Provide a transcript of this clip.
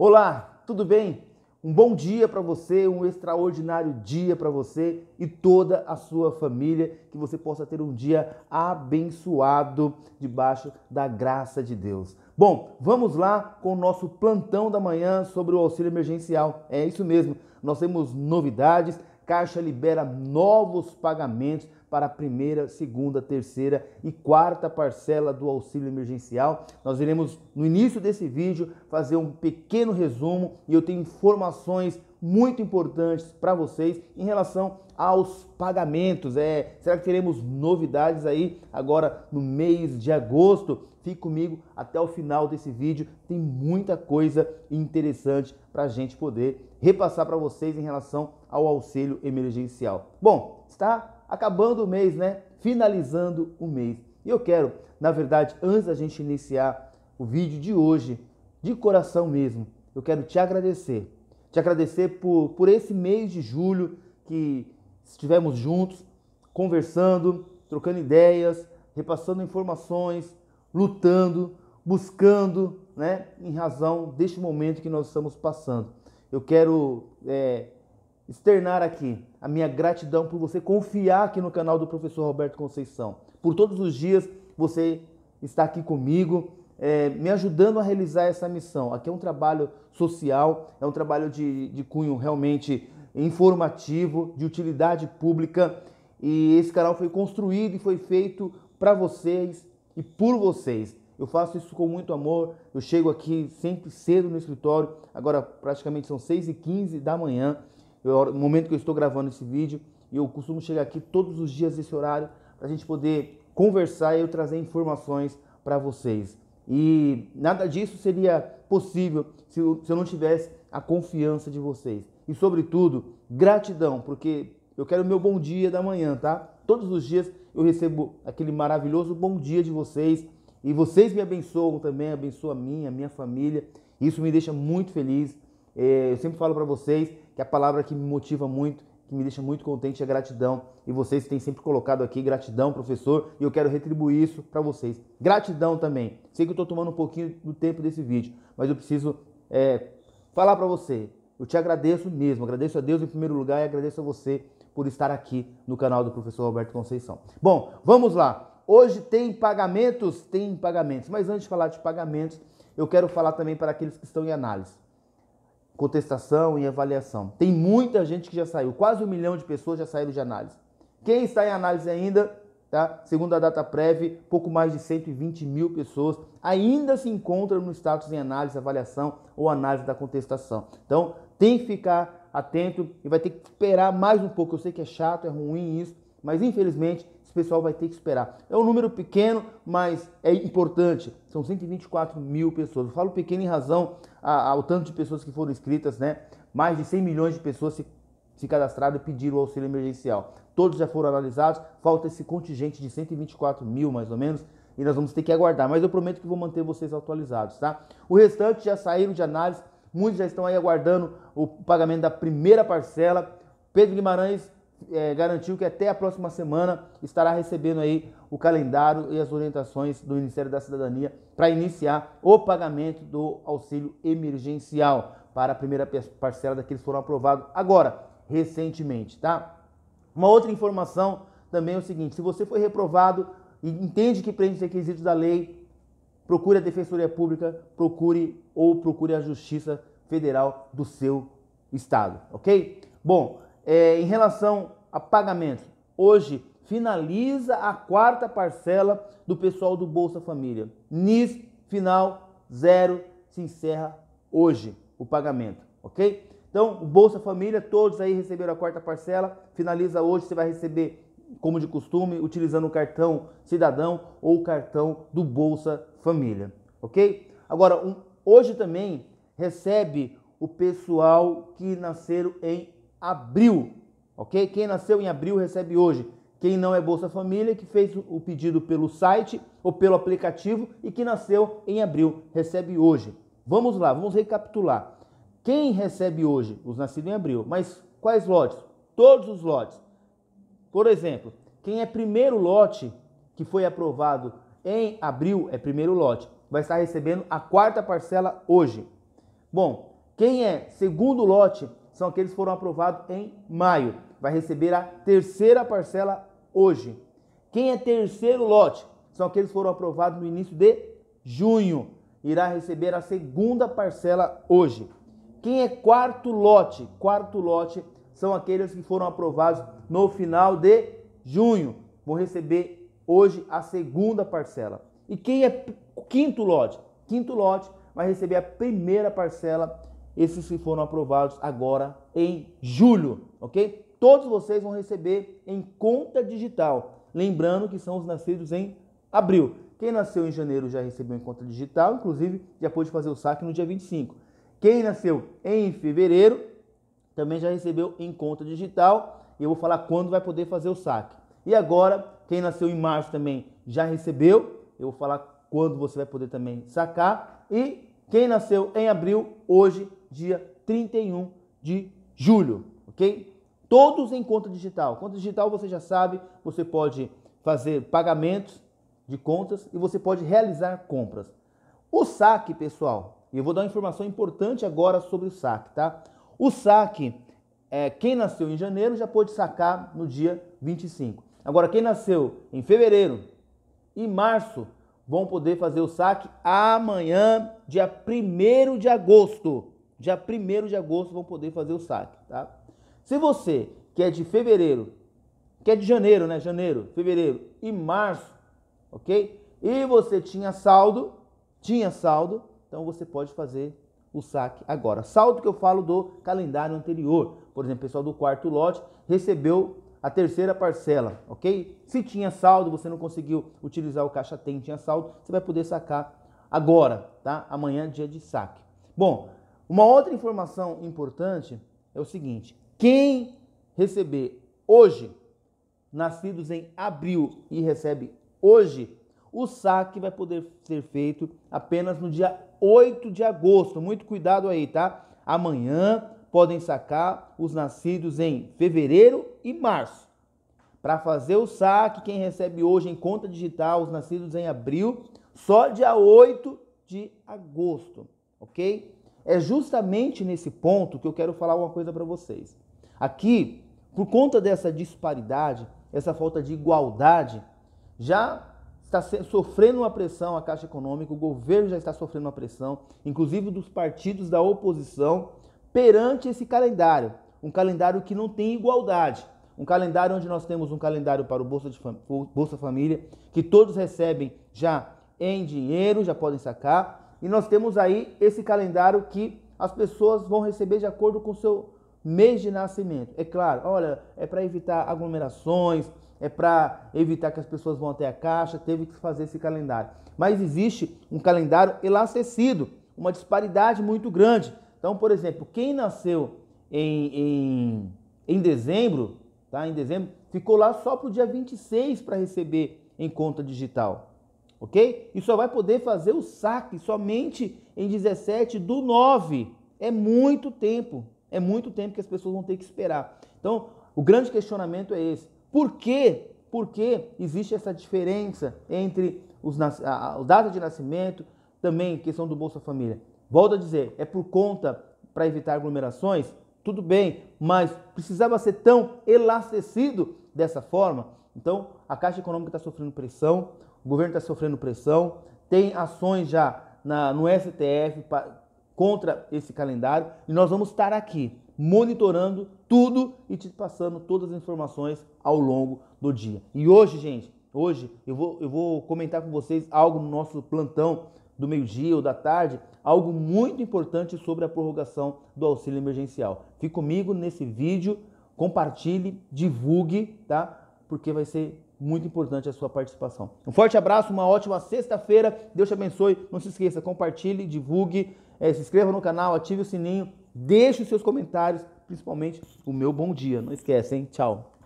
Olá, tudo bem? Um bom dia para você, um extraordinário dia para você e toda a sua família, que você possa ter um dia abençoado debaixo da graça de Deus. Bom, vamos lá com o nosso plantão da manhã sobre o auxílio emergencial. É isso mesmo, nós temos novidades. Caixa libera novos pagamentos para a primeira, segunda, terceira e quarta parcela do auxílio emergencial. Nós iremos, no início desse vídeo, fazer um pequeno resumo e eu tenho informações muito importantes para vocês em relação aos pagamentos. É, será que teremos novidades aí agora no mês de agosto? Fique comigo até o final desse vídeo. Tem muita coisa interessante para a gente poder repassar para vocês em relação ao auxílio emergencial. Bom, está acabando o mês, né? Finalizando o mês. E eu quero, na verdade, antes da gente iniciar o vídeo de hoje, de coração mesmo, eu quero te agradecer. Te agradecer por, por esse mês de julho que estivemos juntos, conversando, trocando ideias, repassando informações, lutando, buscando, né, em razão deste momento que nós estamos passando. Eu quero é, externar aqui a minha gratidão por você confiar aqui no canal do professor Roberto Conceição. Por todos os dias você está aqui comigo, é, me ajudando a realizar essa missão. Aqui é um trabalho social, é um trabalho de, de cunho realmente informativo, de utilidade pública. E esse canal foi construído e foi feito para vocês e por vocês. Eu faço isso com muito amor. Eu chego aqui sempre cedo no escritório, agora praticamente são 6h15 da manhã no momento que eu estou gravando esse vídeo, eu costumo chegar aqui todos os dias nesse horário para a gente poder conversar e eu trazer informações para vocês. E nada disso seria possível se eu, se eu não tivesse a confiança de vocês. E sobretudo, gratidão, porque eu quero o meu bom dia da manhã, tá? Todos os dias eu recebo aquele maravilhoso bom dia de vocês e vocês me abençoam também, abençoa a mim, a minha família. Isso me deixa muito feliz. Eh, eu sempre falo para vocês que a palavra que me motiva muito, que me deixa muito contente é gratidão. E vocês têm sempre colocado aqui gratidão, professor, e eu quero retribuir isso para vocês. Gratidão também. Sei que eu estou tomando um pouquinho do tempo desse vídeo, mas eu preciso é, falar para você. Eu te agradeço mesmo, agradeço a Deus em primeiro lugar e agradeço a você por estar aqui no canal do professor Alberto Conceição. Bom, vamos lá. Hoje tem pagamentos? Tem pagamentos. Mas antes de falar de pagamentos, eu quero falar também para aqueles que estão em análise contestação e avaliação. Tem muita gente que já saiu, quase um milhão de pessoas já saíram de análise. Quem está em análise ainda, tá? segundo a data prévia, pouco mais de 120 mil pessoas ainda se encontram no status em análise, avaliação ou análise da contestação. Então, tem que ficar atento e vai ter que esperar mais um pouco. Eu sei que é chato, é ruim isso, mas infelizmente esse pessoal vai ter que esperar. É um número pequeno, mas é importante. São 124 mil pessoas. Eu falo pequeno em razão ao tanto de pessoas que foram inscritas, né? Mais de 100 milhões de pessoas se, se cadastraram e pediram o auxílio emergencial. Todos já foram analisados, falta esse contingente de 124 mil, mais ou menos, e nós vamos ter que aguardar. Mas eu prometo que vou manter vocês atualizados, tá? O restante já saíram de análise, muitos já estão aí aguardando o pagamento da primeira parcela. Pedro Guimarães é, garantiu que até a próxima semana estará recebendo aí o calendário e as orientações do Ministério da Cidadania para iniciar o pagamento do auxílio emergencial para a primeira parcela daqueles que foram aprovados agora, recentemente, tá? Uma outra informação também é o seguinte, se você foi reprovado e entende que prende os requisitos da lei, procure a Defensoria Pública, procure ou procure a Justiça Federal do seu estado, ok? Bom, é, em relação a pagamentos, hoje finaliza a quarta parcela do pessoal do Bolsa Família. NIS final zero se encerra hoje o pagamento, ok? Então, Bolsa Família, todos aí receberam a quarta parcela, finaliza hoje, você vai receber, como de costume, utilizando o cartão cidadão ou o cartão do Bolsa Família, ok? Agora, um, hoje também recebe o pessoal que nasceram em abril, ok? Quem nasceu em abril recebe hoje. Quem não é Bolsa Família, que fez o pedido pelo site ou pelo aplicativo e que nasceu em abril, recebe hoje. Vamos lá, vamos recapitular. Quem recebe hoje? Os nascidos em abril. Mas quais lotes? Todos os lotes. Por exemplo, quem é primeiro lote que foi aprovado em abril é primeiro lote, vai estar recebendo a quarta parcela hoje. Bom, quem é segundo lote são aqueles que foram aprovados em maio. Vai receber a terceira parcela hoje. Quem é terceiro lote? São aqueles que foram aprovados no início de junho. Irá receber a segunda parcela hoje. Quem é quarto lote? Quarto lote são aqueles que foram aprovados no final de junho. Vão receber hoje a segunda parcela. E quem é quinto lote? Quinto lote vai receber a primeira parcela esses que foram aprovados agora em julho, ok? Todos vocês vão receber em conta digital. Lembrando que são os nascidos em abril. Quem nasceu em janeiro já recebeu em conta digital, inclusive já pôde fazer o saque no dia 25. Quem nasceu em fevereiro também já recebeu em conta digital e eu vou falar quando vai poder fazer o saque. E agora, quem nasceu em março também já recebeu, eu vou falar quando você vai poder também sacar. E quem nasceu em abril, hoje dia 31 de julho, ok? Todos em conta digital. Conta digital você já sabe, você pode fazer pagamentos de contas e você pode realizar compras. O saque, pessoal, eu vou dar uma informação importante agora sobre o saque, tá? O saque, é, quem nasceu em janeiro já pode sacar no dia 25. Agora, quem nasceu em fevereiro e março vão poder fazer o saque amanhã, dia 1 de agosto dia 1 de agosto vão poder fazer o saque, tá? Se você que é de fevereiro, que é de janeiro, né? Janeiro, fevereiro e março, ok? E você tinha saldo, tinha saldo, então você pode fazer o saque agora. Saldo que eu falo do calendário anterior. Por exemplo, o pessoal do quarto lote recebeu a terceira parcela, ok? Se tinha saldo, você não conseguiu utilizar o caixa tem, tinha saldo, você vai poder sacar agora, tá? Amanhã, dia de saque. Bom, uma outra informação importante é o seguinte: quem receber hoje, nascidos em abril e recebe hoje, o saque vai poder ser feito apenas no dia 8 de agosto. Muito cuidado aí, tá? Amanhã podem sacar os nascidos em fevereiro e março. Para fazer o saque, quem recebe hoje em conta digital os nascidos em abril, só dia 8 de agosto, ok? É justamente nesse ponto que eu quero falar uma coisa para vocês. Aqui, por conta dessa disparidade, essa falta de igualdade, já está sofrendo uma pressão a Caixa Econômica, o governo já está sofrendo uma pressão, inclusive dos partidos da oposição, perante esse calendário. Um calendário que não tem igualdade. Um calendário onde nós temos um calendário para o Bolsa, de Fam Bolsa Família, que todos recebem já em dinheiro, já podem sacar, e nós temos aí esse calendário que as pessoas vão receber de acordo com o seu mês de nascimento. É claro, olha, é para evitar aglomerações, é para evitar que as pessoas vão até a caixa, teve que fazer esse calendário. Mas existe um calendário elastecido, uma disparidade muito grande. Então, por exemplo, quem nasceu em, em, em dezembro, tá? Em dezembro, ficou lá só para o dia 26 para receber em conta digital ok? E só vai poder fazer o saque somente em 17 do 9. É muito tempo, é muito tempo que as pessoas vão ter que esperar. Então, o grande questionamento é esse. Por quê? Por que existe essa diferença entre os, a, a data de nascimento, também questão do Bolsa Família? Volto a dizer, é por conta para evitar aglomerações? Tudo bem, mas precisava ser tão elastecido dessa forma? Então, a Caixa Econômica está sofrendo pressão, o governo está sofrendo pressão, tem ações já na, no STF pra, contra esse calendário e nós vamos estar aqui monitorando tudo e te passando todas as informações ao longo do dia. E hoje, gente, hoje eu vou, eu vou comentar com vocês algo no nosso plantão do meio-dia ou da tarde, algo muito importante sobre a prorrogação do auxílio emergencial. Fique comigo nesse vídeo, compartilhe, divulgue, tá? Porque vai ser muito importante a sua participação. Um forte abraço, uma ótima sexta-feira. Deus te abençoe. Não se esqueça, compartilhe, divulgue, é, se inscreva no canal, ative o sininho, deixe os seus comentários, principalmente o meu bom dia. Não esquece, hein? Tchau.